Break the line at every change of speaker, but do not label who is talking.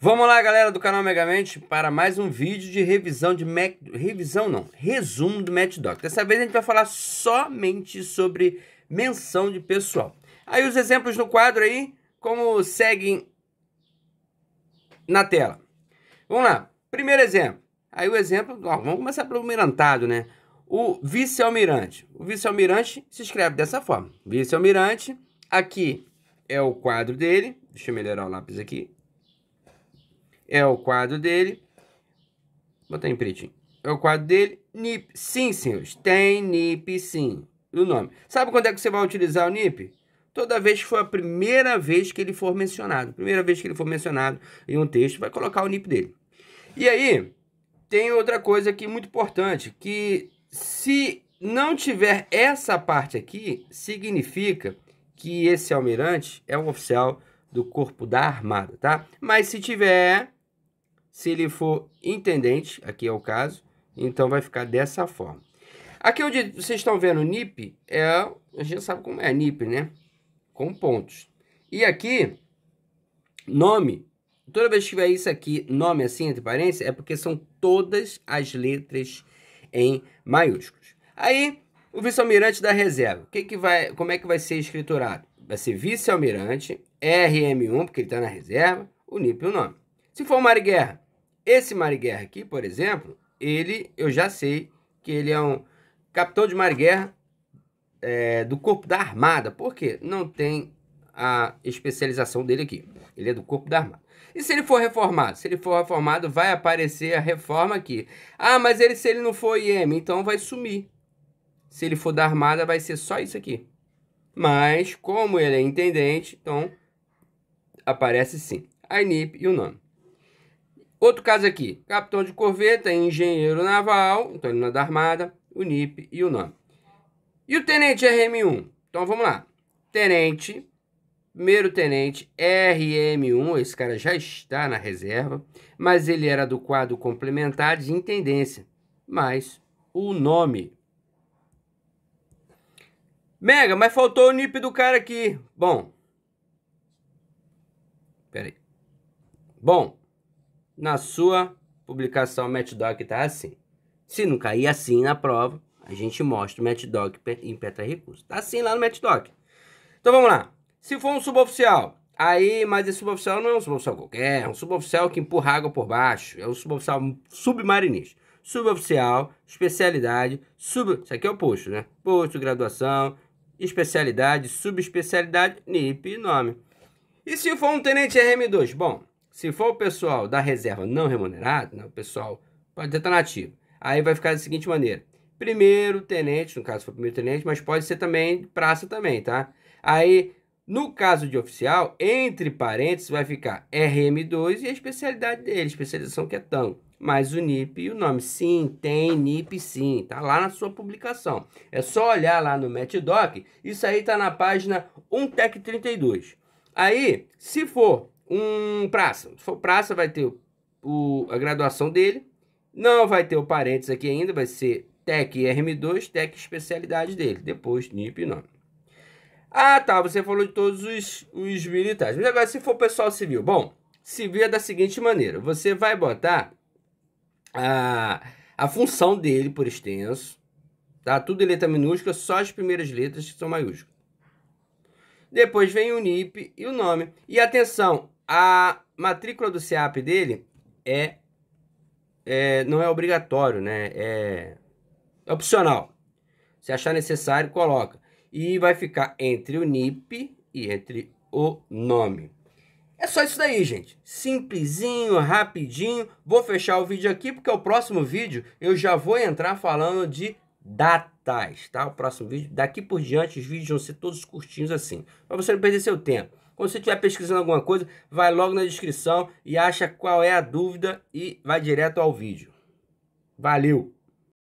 Vamos lá, galera do canal Megamente, para mais um vídeo de revisão de Mac... Revisão não, resumo do Match Doc. Dessa vez a gente vai falar somente sobre menção de pessoal. Aí os exemplos no quadro aí, como seguem na tela. Vamos lá, primeiro exemplo. Aí o exemplo, ó, vamos começar pelo mirantado, né? O vice-almirante. O vice-almirante se escreve dessa forma. Vice-almirante, aqui é o quadro dele. Deixa eu melhorar o lápis aqui é o quadro dele. Vou botar em pretinho. É o quadro dele. NIP. Sim, senhores. Tem NIP, sim. O nome. Sabe quando é que você vai utilizar o NIP? Toda vez que for a primeira vez que ele for mencionado. Primeira vez que ele for mencionado em um texto, vai colocar o NIP dele. E aí, tem outra coisa aqui muito importante, que se não tiver essa parte aqui, significa que esse almirante é um oficial do corpo da armada, tá? Mas se tiver, se ele for intendente, aqui é o caso, então vai ficar dessa forma. Aqui onde vocês estão vendo NIP, é, a gente sabe como é NIP, né? Com pontos. E aqui, nome, toda vez que tiver isso aqui, nome assim, entre parênteses, é porque são todas as letras em maiúsculos. Aí, o vice-almirante da reserva, que que vai, como é que vai ser escriturado? Vai ser vice-almirante, RM1, porque ele está na reserva, o NIP e o nome. Se for uma guerra, esse mar e guerra aqui, por exemplo, ele, eu já sei que ele é um capitão de mar e guerra é, do corpo da armada. Por quê? Não tem a especialização dele aqui. Ele é do corpo da armada. E se ele for reformado? Se ele for reformado, vai aparecer a reforma aqui. Ah, mas ele, se ele não for IEM, então vai sumir. Se ele for da armada, vai ser só isso aqui. Mas, como ele é intendente, então aparece sim a INIP e o nome. Outro caso aqui, capitão de corveta, engenheiro naval, então ele não é da armada, o NIP e o nome. E o tenente RM1? Então vamos lá. Tenente, primeiro tenente RM1, esse cara já está na reserva, mas ele era do quadro complementar de intendência, mas o nome. Mega, mas faltou o NIP do cara aqui. Bom. Peraí. Bom, na sua publicação MetDoc está assim. Se não cair assim na prova, a gente mostra o MetDoc em Petra Recurso. Está assim lá no MetDoc. Então vamos lá. Se for um suboficial, aí, mas esse suboficial não é um suboficial qualquer, é um suboficial que empurra água por baixo, é um suboficial submarinista. Suboficial, especialidade, sub. Isso aqui é o posto, né? Posto, graduação, especialidade, subespecialidade, NIP e nome. E se for um tenente RM2? Bom, se for o pessoal da reserva não remunerado, né, o pessoal pode estar tá nativo. Aí vai ficar da seguinte maneira: primeiro tenente, no caso for primeiro tenente, mas pode ser também praça também, tá? Aí, no caso de oficial, entre parênteses vai ficar RM2 e a especialidade dele, especialização que é tão, mais o NIP e o nome. Sim, tem NIP sim, tá lá na sua publicação. É só olhar lá no MetDoc, isso aí tá na página 1 Tec 32. Aí, se for um praça. Se for praça, vai ter o, a graduação dele. Não vai ter o parênteses aqui ainda, vai ser TEC RM2, TEC especialidade dele. Depois NIP e nome. Ah, tá, você falou de todos os, os militares. Mas agora, se for pessoal civil. Bom, civil é da seguinte maneira. Você vai botar a, a função dele por extenso. Tá? Tudo em letra minúscula, só as primeiras letras que são maiúsculas. Depois vem o NIP e o nome. E atenção, a matrícula do CEAP dele é, é não é obrigatório, né? É, é opcional. Se achar necessário, coloca. E vai ficar entre o NIP e entre o nome. É só isso daí, gente. Simplesinho, rapidinho. Vou fechar o vídeo aqui porque o próximo vídeo eu já vou entrar falando de datas, tá? O próximo vídeo, daqui por diante, os vídeos vão ser todos curtinhos assim, para você não perder seu tempo. Quando você estiver pesquisando alguma coisa, vai logo na descrição e acha qual é a dúvida e vai direto ao vídeo. Valeu!